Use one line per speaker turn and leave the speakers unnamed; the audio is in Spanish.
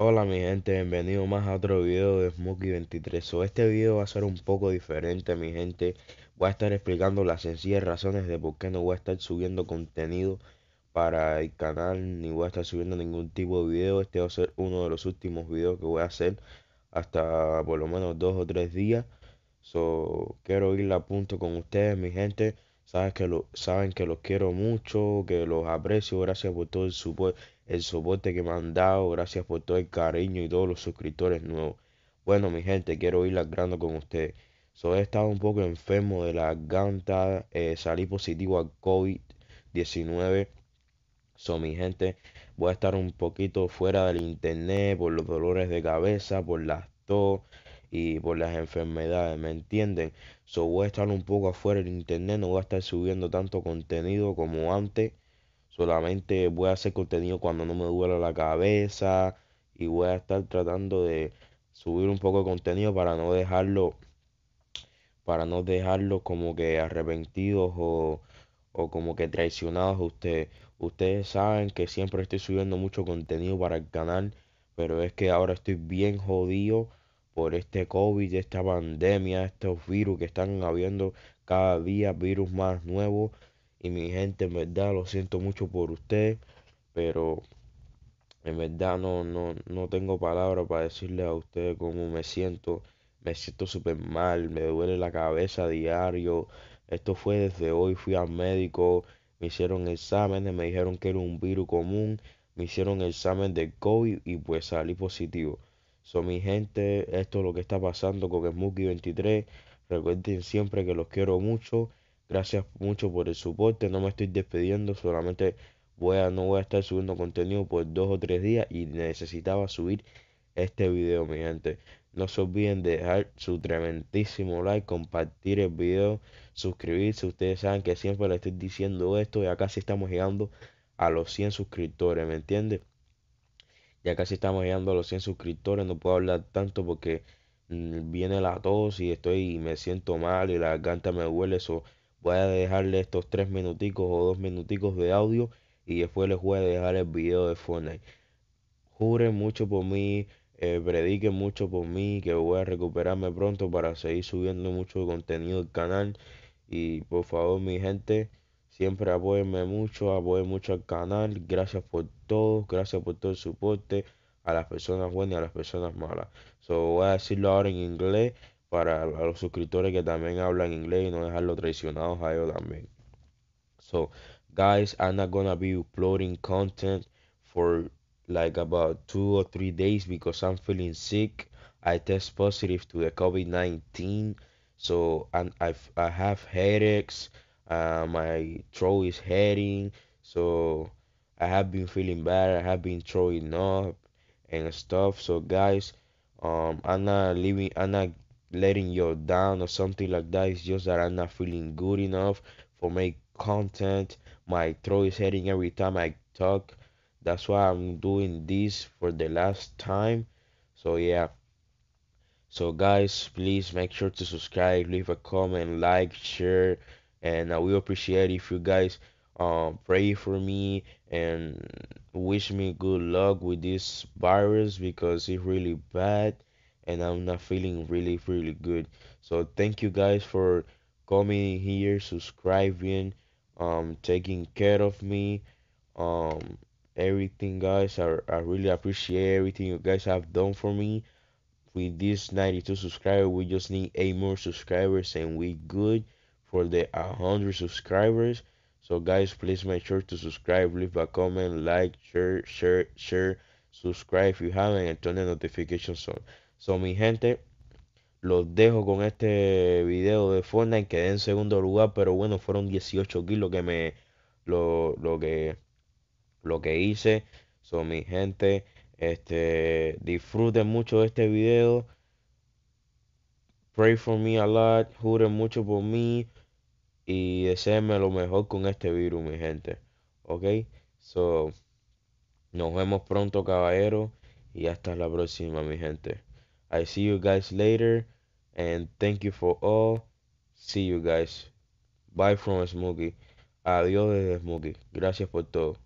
Hola mi gente, bienvenido más a otro video de Smokey23. So, este video va a ser un poco diferente mi gente. Voy a estar explicando las sencillas razones de por qué no voy a estar subiendo contenido para el canal. Ni voy a estar subiendo ningún tipo de video. Este va a ser uno de los últimos videos que voy a hacer hasta por lo menos dos o tres días. So, quiero ir a punto con ustedes mi gente. Saben que, lo, saben que los quiero mucho, que los aprecio. Gracias por todo el supuesto el soporte que me han dado, gracias por todo el cariño y todos los suscriptores nuevos. Bueno, mi gente, quiero ir lacrando con ustedes. So, he estado un poco enfermo de la ganta, eh, salí positivo a COVID-19. So, mi gente, voy a estar un poquito fuera del internet por los dolores de cabeza, por las tos y por las enfermedades, ¿me entienden? So, voy a estar un poco afuera del internet, no voy a estar subiendo tanto contenido como antes. Solamente voy a hacer contenido cuando no me duela la cabeza y voy a estar tratando de subir un poco de contenido para no dejarlo para no dejarlos como que arrepentidos o, o como que traicionados a ustedes. Ustedes saben que siempre estoy subiendo mucho contenido para el canal, pero es que ahora estoy bien jodido por este COVID, esta pandemia, estos virus que están habiendo cada día, virus más nuevos, y mi gente, en verdad, lo siento mucho por usted, pero en verdad no, no, tengo palabras para decirle a usted cómo me siento. Me siento súper mal, me duele la cabeza diario. Esto fue desde hoy, fui al médico, me hicieron exámenes, me dijeron que era un virus común, me hicieron examen de COVID y pues salí positivo. son mi gente, esto es lo que está pasando con Smokey 23. Recuerden siempre que los quiero mucho Gracias mucho por el soporte. No me estoy despidiendo, solamente voy a, no voy a estar subiendo contenido por dos o tres días y necesitaba subir este video, mi gente. No se olviden de dejar su tremendísimo like, compartir el video, suscribirse. Ustedes saben que siempre les estoy diciendo esto. Ya casi estamos llegando a los 100 suscriptores, ¿me entiendes? Ya casi estamos llegando a los 100 suscriptores. No puedo hablar tanto porque mm, viene la tos y estoy y me siento mal y la garganta me huele Eso voy a dejarle estos tres minuticos o dos minuticos de audio y después les voy a dejar el video de Fortnite. Juren mucho por mí, eh, prediquen mucho por mí, que voy a recuperarme pronto para seguir subiendo mucho contenido al canal. Y por favor, mi gente, siempre apoyenme mucho, apoyen mucho al canal. Gracias por todo, gracias por todo el soporte a las personas buenas y a las personas malas. So, voy a decirlo ahora en inglés. para a los suscriptores que también hablan inglés y no dejarlos traicionados a ellos también. So, guys, I'm not gonna be uploading content for like about two or three days because I'm feeling sick. I test positive to the COVID-19, so and I've I have headaches. Uh, my throat is hurting, so I have been feeling bad. I have been throwing up and stuff. So guys, um, I'm not leaving. I'm not letting you down or something like that. It's just that I'm not feeling good enough for my content. My throat is hurting every time I talk. That's why I'm doing this for the last time. So yeah. So guys, please make sure to subscribe, leave a comment, like, share, and I will appreciate if you guys um, pray for me and wish me good luck with this virus because it's really bad and I'm not feeling really, really good. So thank you guys for coming here, subscribing, um, taking care of me, um, everything, guys. I, I really appreciate everything you guys have done for me. With this 92 subscribers, we just need 8 more subscribers and we good for the 100 subscribers. So guys, please make sure to subscribe, leave a comment, like, share, share, share, subscribe if you haven't, and turn the notifications on. So, mi gente, los dejo con este video de Fortnite. Quedé en segundo lugar, pero bueno, fueron 18 kilos que me. Lo, lo que lo que hice. son mi gente, este, disfruten mucho de este video. Pray for me a lot, juren mucho por mí y deseenme lo mejor con este virus, mi gente. Ok, so, nos vemos pronto, caballero, y hasta la próxima, mi gente. I see you guys later. And thank you for all. See you guys. Bye from Smoogie. Adiós desde Gracias por todo.